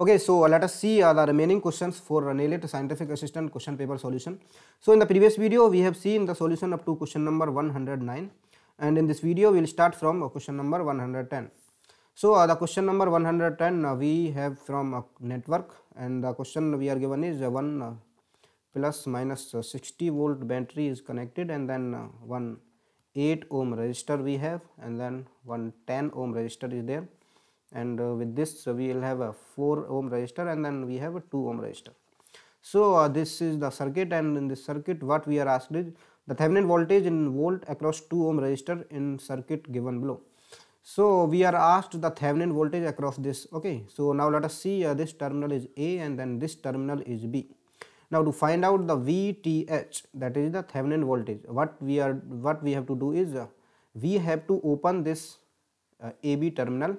Okay, so let us see uh, the remaining questions for NALET Scientific Assistant question paper solution. So in the previous video, we have seen the solution up to question number 109 and in this video, we will start from uh, question number 110. So uh, the question number 110 uh, we have from uh, network and the question we are given is uh, 1 plus minus 60 volt battery is connected and then one 8 ohm resistor we have and then one 10 ohm resistor is there and uh, with this we will have a 4 ohm resistor and then we have a 2 ohm resistor. So uh, this is the circuit and in this circuit what we are asked is the Thevenin voltage in volt across 2 ohm resistor in circuit given below. So we are asked the Thevenin voltage across this okay. So now let us see uh, this terminal is A and then this terminal is B. Now to find out the VTH that is the Thevenin voltage what we are what we have to do is uh, we have to open this uh, AB terminal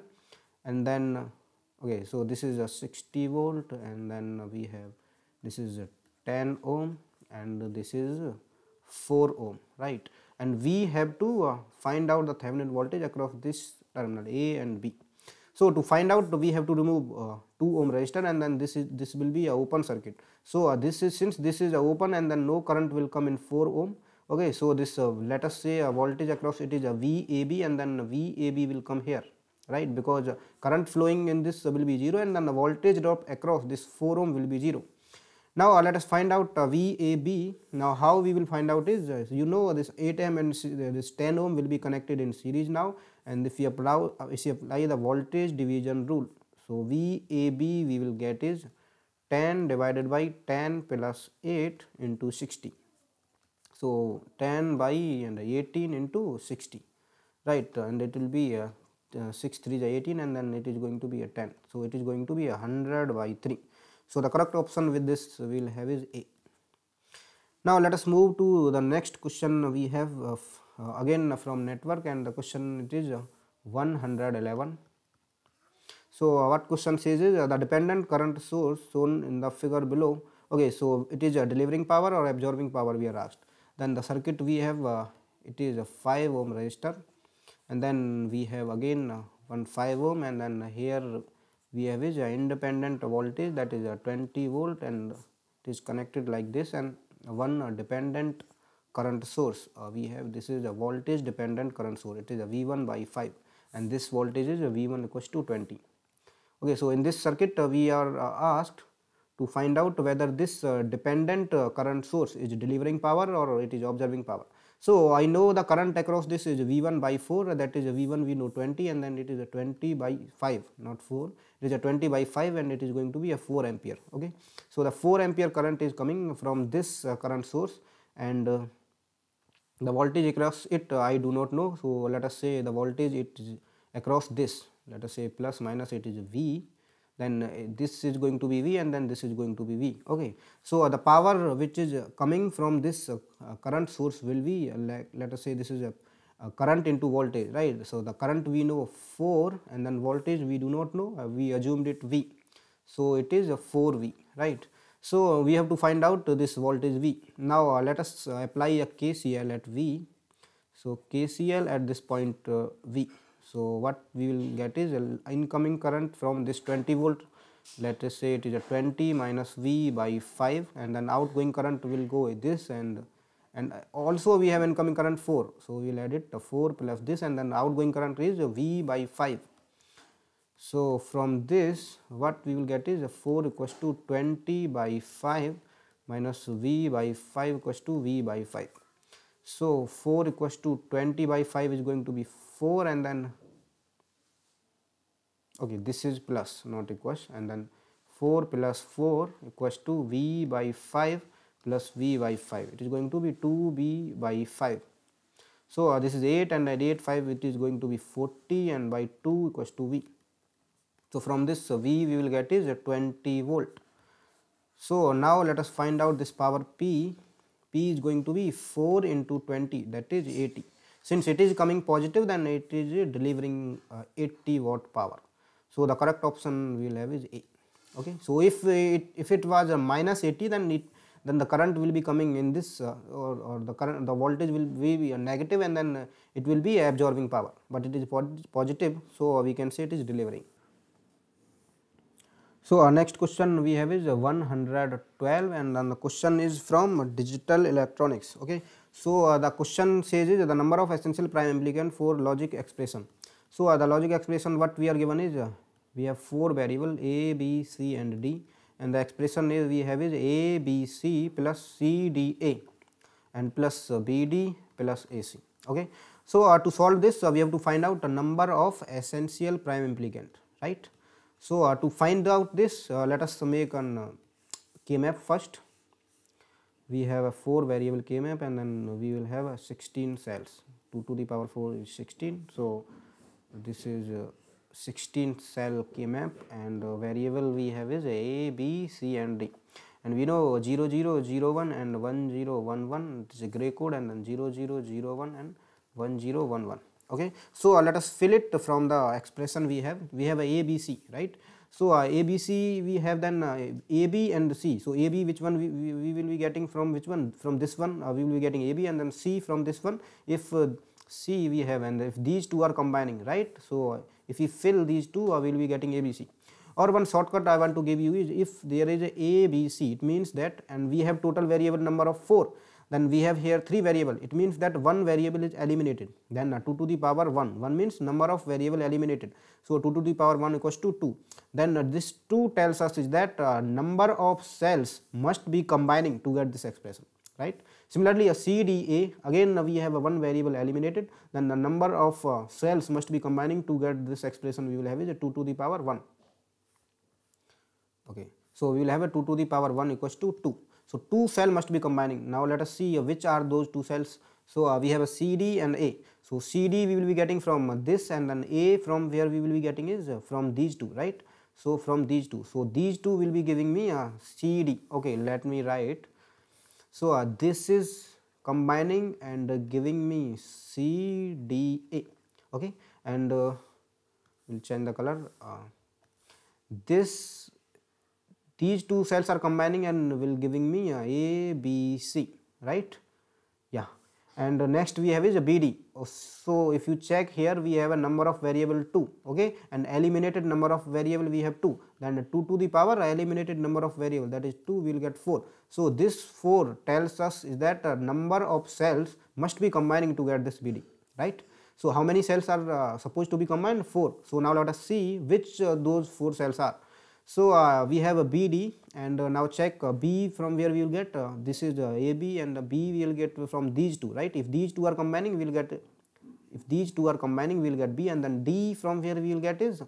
and then okay so this is a 60 volt and then we have this is a 10 ohm and this is 4 ohm right and we have to uh, find out the Thevenin voltage across this terminal A and B. So to find out we have to remove uh, 2 ohm resistor and then this is this will be a open circuit. So uh, this is since this is open and then no current will come in 4 ohm okay so this uh, let us say a voltage across it is a VAB and then VAB will come here right because current flowing in this will be 0 and then the voltage drop across this 4 ohm will be 0. Now uh, let us find out uh, VAB. Now how we will find out is uh, you know this 8 ohm and uh, this 10 ohm will be connected in series now and if you apply, uh, if you apply the voltage division rule. So VAB we will get is 10 divided by 10 plus 8 into 60. So 10 by and 18 into 60 right and it will be 6 3 18 and then it is going to be a 10. So, it is going to be a 100 by 3. So, the correct option with this we will have is A. Now, let us move to the next question we have uh, uh, again from network and the question it is uh, 111. So, what question says is uh, the dependent current source shown in the figure below okay so it is a delivering power or absorbing power we are asked then the circuit we have uh, it is a 5 ohm resistor and then we have again uh, one 5 ohm and then here we have is an independent voltage that is a 20 volt and it is connected like this and one uh, dependent current source uh, we have this is a voltage dependent current source it is a V1 by 5 and this voltage is a V1 equals to 20. Okay, so in this circuit uh, we are uh, asked to find out whether this uh, dependent current source is delivering power or it is observing power. So I know the current across this is V1 by 4 that is V1 we know 20 and then it is a 20 by 5 not 4 it is a 20 by 5 and it is going to be a 4 ampere okay. So the 4 ampere current is coming from this uh, current source and uh, the voltage across it uh, I do not know so let us say the voltage it is across this let us say plus minus it is V then uh, this is going to be V and then this is going to be V. Okay. So, uh, the power which is uh, coming from this current source will be like let us say this is a current into voltage right. So, the current we know 4 and then voltage we do not know we assumed it V. So, it is a 4V right. So, we have to find out this voltage V. Now, let us apply a KCL at V. So, KCL at this point V. So, what we will get is incoming current from this 20 volt let us say it is a 20 minus V by 5 and then outgoing current will go with this and and also we have incoming current 4. So, we will add it 4 plus this and then outgoing current is V by 5. So, from this what we will get is a 4 equals to 20 by 5 minus V by 5 equals to V by 5. So 4 equals to 20 by 5 is going to be 4 and then okay this is plus not equals and then 4 plus 4 equals to V by 5 plus V by 5 it is going to be 2 v by 5. So uh, this is 8 and at 8 5 it is going to be 40 and by 2 equals to V. So from this uh, V we will get is 20 volt. So now let us find out this power P P is going to be 4 into 20 that is 80. Since it is coming positive then it is delivering uh, 80 watt power. So, the correct option we will have is A. Okay. So, if it if it was a minus 80 then it then the current will be coming in this uh, or, or the current the voltage will be negative and then it will be absorbing power, but it is positive. So, we can say it is delivering. So our next question we have is 112 and then the question is from digital electronics. Okay. So uh, the question says is the number of essential prime implicant for logic expression. So uh, the logic expression what we are given is uh, we have four variable a, b, c and d and the expression is we have is a, b, c plus c, d, a and plus uh, b, d plus a, c. Okay. So uh, to solve this uh, we have to find out the number of essential prime implicant right. So, uh, to find out this uh, let us make an uh, K-map first. We have a 4 variable K-map and then we will have a 16 cells 2 to the power 4 is 16. So, this is uh, 16 cell K-map and uh, variable we have is A, B, C and D and we know 0, 0, 0, 1 and 1, 0, 1, 1 it is a gray code and then 0, 0, 0, 1 and 1, 0, 1, 1 okay so uh, let us fill it from the expression we have we have abc right so uh, abc we have then uh, ab and c so ab which one we, we, we, will be getting from which one from this one uh, we will be getting ab and then c from this one if uh, c we have and if these two are combining right so uh, if we fill these two we will be getting abc or one shortcut I want to give you is if there is a b c ABC it means that and we have total variable number of 4 then we have here 3 variable it means that one variable is eliminated then uh, 2 to the power 1 1 means number of variable eliminated so 2 to the power 1 equals to 2 then uh, this 2 tells us is that uh, number of cells must be combining to get this expression right similarly a cda again we have a one variable eliminated then the number of cells must be combining to get this expression we will have is a 2 to the power 1 okay so we will have a 2 to the power 1 equals to 2 so two cell must be combining. Now let us see uh, which are those two cells. So uh, we have a CD and A. So CD we will be getting from this and then A from where we will be getting is uh, from these two, right? So from these two. So these two will be giving me a uh, CD. Okay, let me write. So uh, this is combining and uh, giving me CDA. Okay, and we'll change the color. this these two cells are combining and will giving me a b c right yeah and next we have is a bd so if you check here we have a number of variable 2 okay and eliminated number of variable we have 2 then 2 to the power eliminated number of variable that is 2 we will get 4 so this 4 tells us is that a number of cells must be combining to get this bd right so how many cells are uh, supposed to be combined 4 so now let us see which uh, those 4 cells are so, uh, we have a BD and uh, now check uh, B from where we will get uh, this is uh, AB and B we will get from these two right if these two are combining we will get if these two are combining we will get B and then D from where we will get is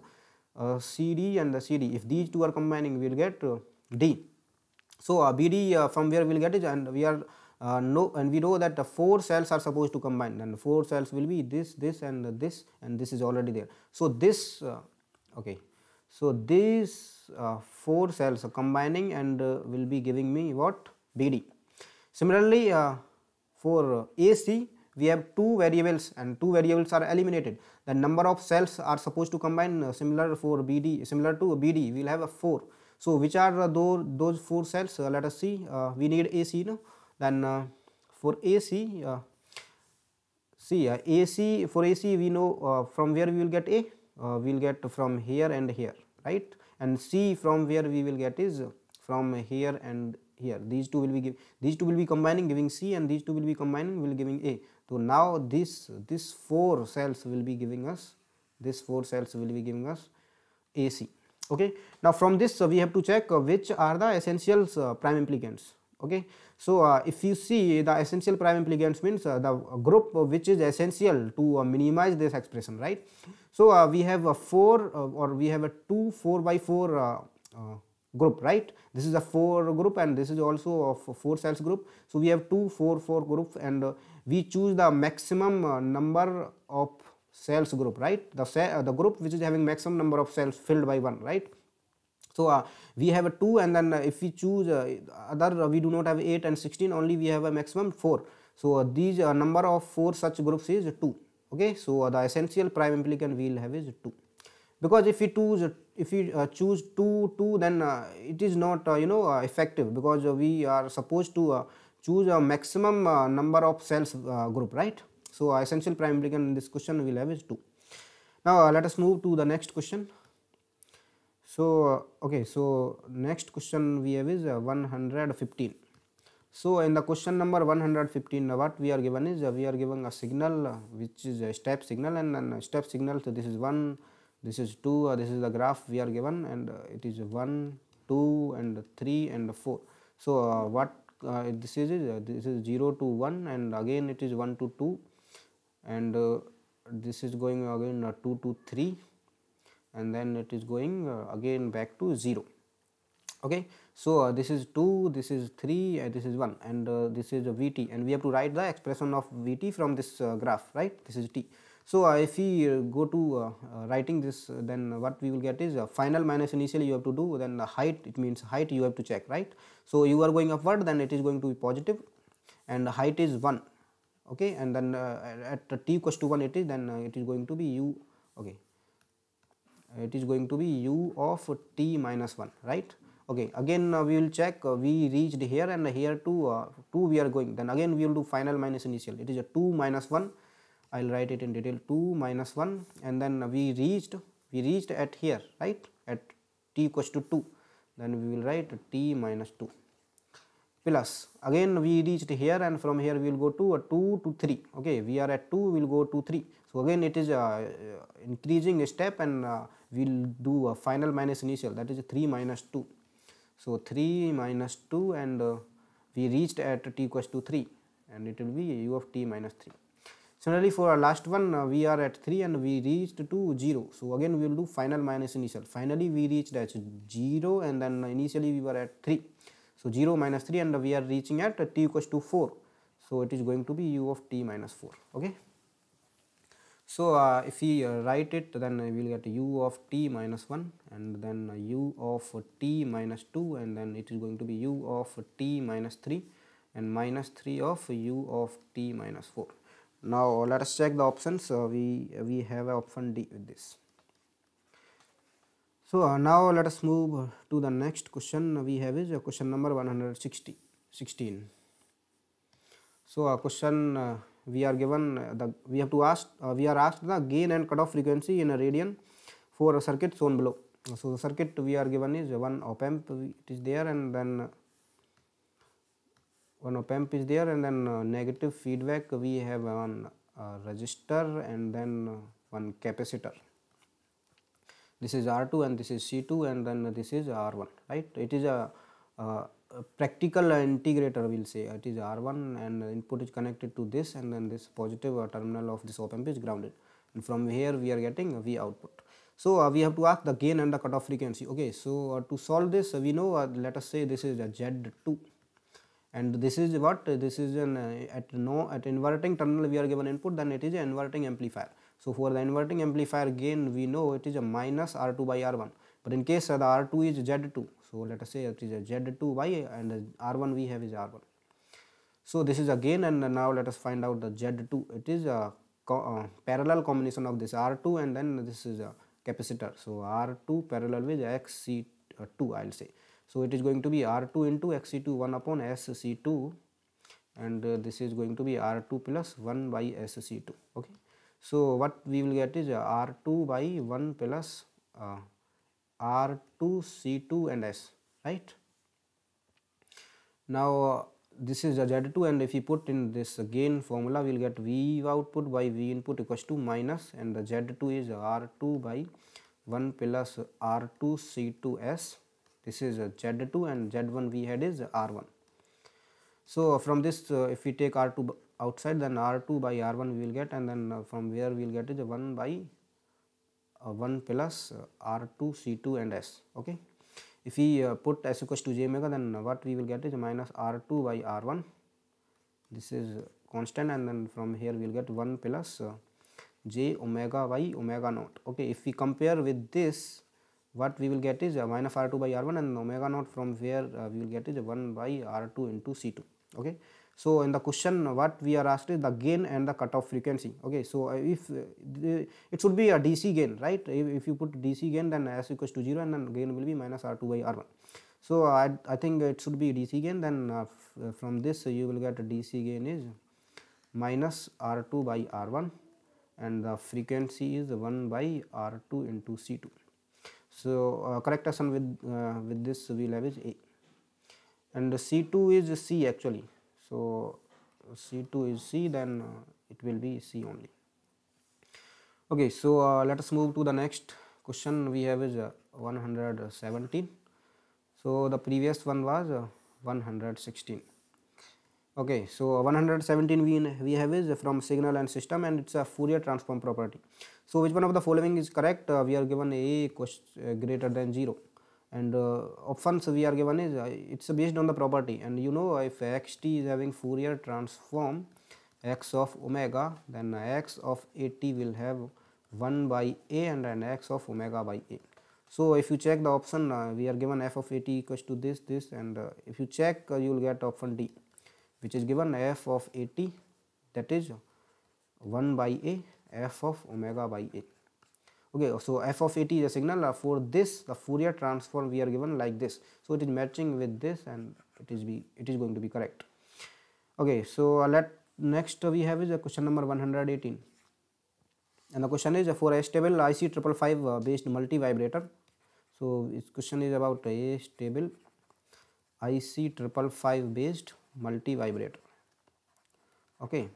uh, CD and the CD if these two are combining we will get D. So, BD from where we will get is and we are uh, no and we know that the four cells are supposed to combine and four cells will be this this and this and this is already there so this uh, okay so, these uh, 4 cells are combining and uh, will be giving me what BD. Similarly, uh, for uh, AC we have 2 variables and 2 variables are eliminated. The number of cells are supposed to combine uh, similar for BD, similar to BD we will have a 4. So, which are those, those 4 cells uh, let us see we need AC no? then for AC see AC for AC we know from where we will get A uh, we will get from here and here right and C from where we will get is from here and here these two will be give, these two will be combining giving C and these two will be combining will giving A. So now this this four cells will be giving us this four cells will be giving us AC okay. Now from this uh, we have to check uh, which are the essentials uh, prime implicants okay so uh, if you see the essential prime implicants means uh, the group which is essential to uh, minimize this expression right so uh, we have a 4 uh, or we have a 2 4 by 4 uh, group right this is a 4 group and this is also a 4 cells group so we have 2 4 4 group and we choose the maximum number of cells group right the the group which is having maximum number of cells filled by 1 right so uh, we have a 2 and then uh, if we choose uh, other uh, we do not have 8 and 16 only we have a maximum 4 so these number of 4 such groups is 2 okay so the essential prime implicant we will have is 2 because if we choose if we uh, choose 2 2 then uh, it is not uh, you know effective because we are supposed to choose a maximum number of cells group right so essential prime implicant in this question we will have is 2 now let us move to the next question so, okay, so next question we have is uh, 115. So, in the question number 115, uh, what we are given is uh, we are given a signal which is a step signal and then step signal. So, this is 1, this is 2, this is the graph we are given and it is 1, 2 and 3 and 4. So, uh, what uh, this is, uh, this is 0 to 1 and again it is 1 to 2 and this is going again 2 to 3 and then it is going uh, again back to 0 okay so uh, this is 2 this is 3 uh, this is 1 and uh, this is a vt and we have to write the expression of vt from this uh, graph right this is t so uh, if we go to writing this then what we will get is final minus initially you have to do then the height it means height you have to check right so you are going upward then it is going to be positive and height is 1 okay and then at t equals to 1 it is then it is going to be u okay uh, it is going to be u of t minus 1 right okay again uh, we will check uh, we reached here and here to uh, 2 we are going then again we will do final minus initial it is a 2 minus 1 I will write it in detail 2 minus 1 and then we reached we reached at here right at t equals to 2 then we will write t minus 2 plus again we reached here and from here we will go to a uh, 2 to 3 okay we are at 2 we will go to 3 so again it is uh, increasing step and we'll do a final minus initial that is 3 minus 2 so 3 minus 2 and uh, we reached at t equals to 3 and it will be u of t minus 3 similarly for our last one uh, we are at 3 and we reached to 0 so again we will do final minus initial finally we reached at 0 and then initially we were at 3 so 0 minus 3 and we are reaching at t equals to 4 so it is going to be u of t minus 4 okay so, uh, if we uh, write it then we will get u of t minus 1 and then u of t minus 2 and then it is going to be u of t minus 3 and minus 3 of u of t minus 4. Now, let us check the options uh, we, we have option D with this. So, uh, now let us move to the next question we have is uh, question number 160 16. So, question we are given the we have to ask uh, we are asked the gain and cutoff frequency in a radian for a circuit shown below so the circuit we are given is one op amp it is there and then one op amp is there and then uh, negative feedback we have one uh, resistor and then uh, one capacitor this is r2 and this is c2 and then this is r1 right it is a uh, practical integrator will say it is R1 and input is connected to this and then this positive uh, terminal of this op amp is grounded and from here we are getting V output. So uh, we have to ask the gain and the cutoff frequency. Okay, so uh, to solve this, uh, we know uh, let us say this is a Z2, and this is what uh, this is an at no at inverting terminal we are given input, then it is an inverting amplifier. So for the inverting amplifier gain, we know it is a minus R2 by R1. But in case uh, the R2 is Z2, so let us say it is a Z2Y and R1 we have is R1. So this is again and now let us find out the Z2. It is a co uh, parallel combination of this R2 and then this is a capacitor. So R2 parallel with XC2 I'll say. So it is going to be R2 into XC2 1 upon SC2 and uh, this is going to be R2 plus 1 by SC2. Okay. So what we will get is uh, R2 by 1 plus uh, R2, C2 and S right. Now this is Z2 and if you put in this gain formula we will get V output by V input equals to minus and the Z2 is R2 by 1 plus R2 C2S this is Z2 and Z1 we had is R1. So from this uh, if we take R2 outside then R2 by R1 we will get and then uh, from where we will get is 1 by 1 plus uh, R2 C2 and S okay if we uh, put s equals to j omega then what we will get is minus r2 by r1 this is uh, constant and then from here we will get 1 plus uh, j omega by omega naught okay if we compare with this what we will get is uh, minus r2 by r1 and omega naught from where uh, we will get is 1 by r2 into c2 okay so in the question what we are asked is the gain and the cutoff frequency. Okay, so uh, if uh, it should be a DC gain, right? If, you put DC gain, then S equals to zero, and then gain will be minus R2 by R1. So I, I think it should be DC gain. Then uh, from this you will get DC gain is minus R2 by R1, and the frequency is one by R2 into C2. So uh, correct action with uh, with this we will have is A, and C2 is C actually so C2 is C then uh, it will be C only okay so uh, let us move to the next question we have is uh, 117 so the previous one was uh, 116 okay so uh, 117 we, we have is from signal and system and it's a Fourier transform property so which one of the following is correct uh, we are given a greater than 0 and uh, options we are given is uh, it's based on the property and you know if x t is having Fourier transform x of omega then x of a t will have 1 by a and an x of omega by a. So if you check the option uh, we are given f of a t equals to this this and uh, if you check uh, you will get option d which is given f of a t that is 1 by a f of omega by a. okay so f of at is a signal for this the Fourier transform we are given like this so it is matching with this and it is be it is going to be correct okay so uh, let next we have is a question number 118 and the question is uh, for a stable IC triple five uh, based multi vibrator so this question is about a stable IC triple five based multi vibrator okay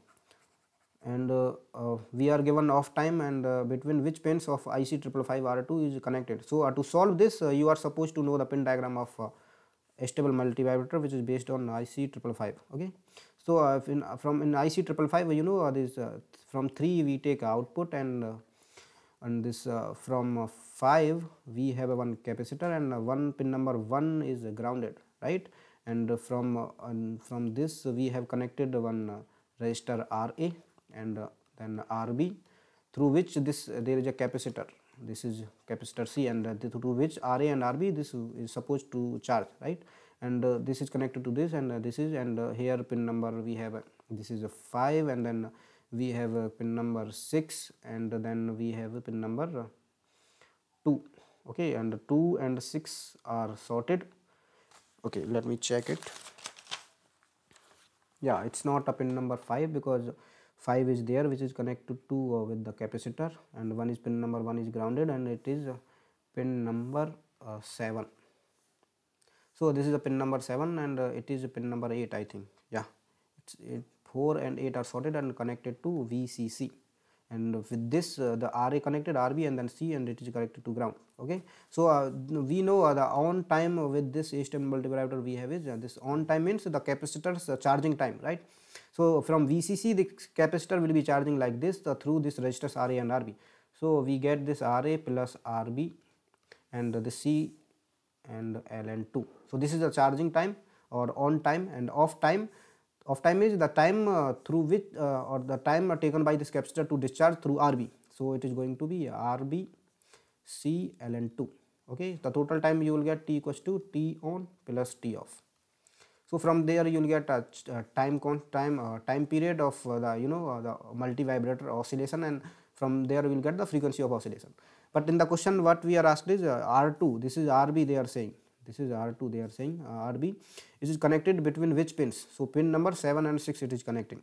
and uh, uh, we are given off time and uh, between which pins of IC555R2 is connected. So, to solve this you are supposed to know the pin diagram of a stable multivibrator which is based on IC555 okay. So uh, in, from in IC555 you know uh, this uh, from 3 we take output and and this from 5 we have one capacitor and one pin number 1 is grounded right and from from this we have connected one resistor RA and uh, then RB through which this uh, there is a capacitor this is capacitor C and uh, through which Ra and Rb this is supposed to charge right and uh, this is connected to this and uh, this is and uh, here pin number we have this is a 5 and then we have a pin number 6 and then we have a pin number 2 okay and 2 and 6 are sorted okay let me check it yeah it's not a pin number 5 because 5 is there which is connected to uh, with the capacitor and one is pin number 1 is grounded and it is uh, pin number uh, 7 so this is a pin number 7 and uh, it is pin number 8 i think yeah it's it, 4 and 8 are sorted and connected to vcc and with this uh, the RA connected RB and then C and it is connected to ground okay so uh, we know uh, the on time with this HTM multiplier we have is uh, this on time means the capacitor's uh, charging time right so from VCC the capacitor will be charging like this uh, through this resistors RA and RB so we get this RA plus RB and the C and LN2 so this is the charging time or on time and off time of time is the time uh, through which uh, or the time uh, taken by this capacitor to discharge through RB. So, it is going to be RB C LN2 okay the total time you will get T equals to T on plus T off. So, from there you will get a uh, uh, time const time uh, time period of the you know the multi vibrator oscillation and from there we will get the frequency of oscillation. But in the question what we are asked is R2 this is RB they are saying this is R2 they are saying uh, rb RB it is connected between which pins so pin number 7 and 6 it is connecting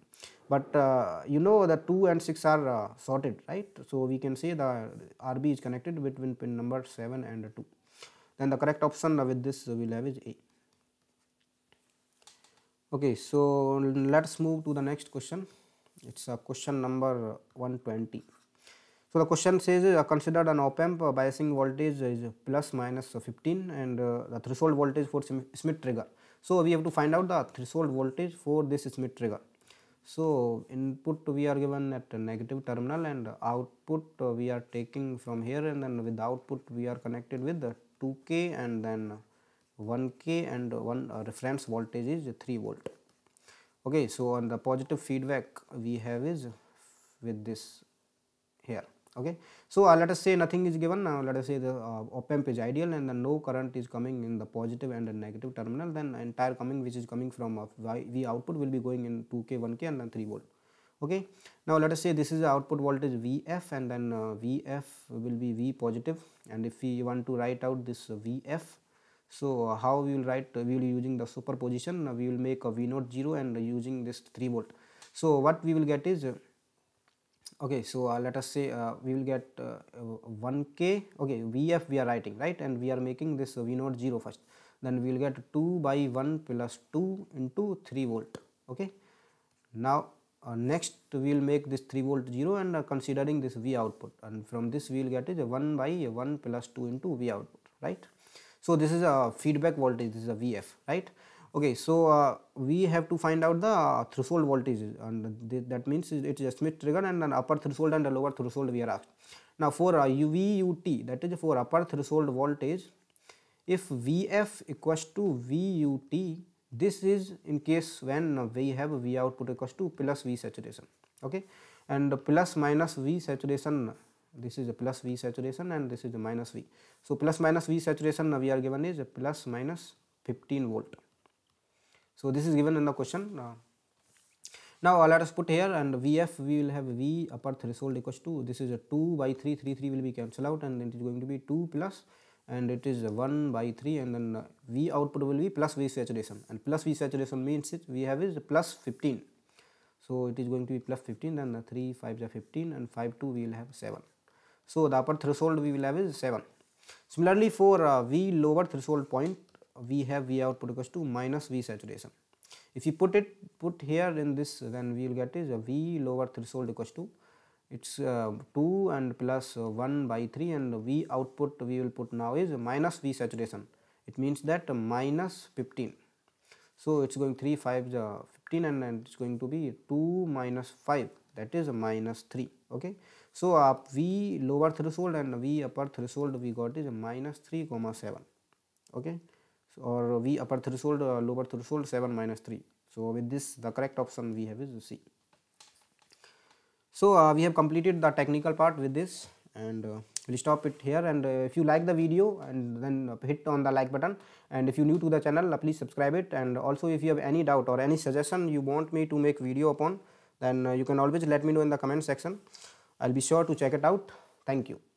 but uh, you know the 2 and 6 are uh, sorted right so we can say the RB is connected between pin number 7 and 2 then the correct option with this uh, we will have is A okay so let's move to the next question it's a uh, question number 120 so the question says uh, considered an op-amp uh, biasing voltage is plus minus 15 and uh, the threshold voltage for Smith trigger. So we have to find out the threshold voltage for this Smith trigger. So input we are given at negative terminal and output uh, we are taking from here and then with the output we are connected with the 2k and then 1k and one uh, reference voltage is 3 volt. Okay, so on the positive feedback we have is with this here okay so uh, let us say nothing is given now uh, let us say the uh, op amp is ideal and the no current is coming in the positive and the negative terminal then entire coming which is coming from uh, v output will be going in 2k 1k and then 3 volt okay now let us say this is the output voltage vf and then uh, vf will be v positive and if we want to write out this vf so uh, how we will write we will be using the superposition we will make a v naught 0 and using this 3 volt so what we will get is okay so uh, let us say uh, we will get uh, 1k okay vf we are writing right and we are making this uh, v naught 0 first then we will get 2 by 1 plus 2 into 3 volt okay now uh, next we will make this 3 volt 0 and uh, considering this v output and from this we will get is 1 by 1 plus 2 into v output right so this is a feedback voltage this is a vf right Okay, so uh, we have to find out the uh, threshold voltage and th that means it's a Smith trigger and an upper threshold and a lower threshold we are asked. Now for uh, VUT that is for upper threshold voltage if VF equals to VUT this is in case when we have V output equals to plus V saturation okay and plus minus V saturation this is a plus V saturation and this is a minus V. So plus minus V saturation we are given is plus minus 15 volt so this is given in the question. Uh, now let us put here and Vf we will have V upper threshold equals to this is a 2 by 3 3 3 will be cancelled out and it is going to be 2 plus and it is 1 by 3 and then V output will be plus V saturation and plus V saturation means it we have is plus 15. So it is going to be plus 15 then the 3 5 is 15 and 5 2 we will have 7. So the upper threshold we will have is 7. Similarly for uh, V lower threshold point we have V output equals to minus V saturation. If you put it put here in this then we will get is V lower threshold equals to it's uh, 2 and plus uh, 1 by 3 and V output we will put now is minus V saturation. It means that minus 15. So it's going 3, 5, uh, 15 and, and it's going to be 2 minus 5 that is minus 3 okay. So uh, V lower threshold and V upper threshold we got is minus 3 comma 7 okay or V upper threshold or uh, lower threshold 7 minus 3. So, with this the correct option we have is C. So, uh, we have completed the technical part with this and uh, we'll stop it here and uh, if you like the video and then uh, hit on the like button and if you new to the channel uh, please subscribe it and also if you have any doubt or any suggestion you want me to make video upon then you can always let me know in the comment section. I'll be sure to check it out. Thank you.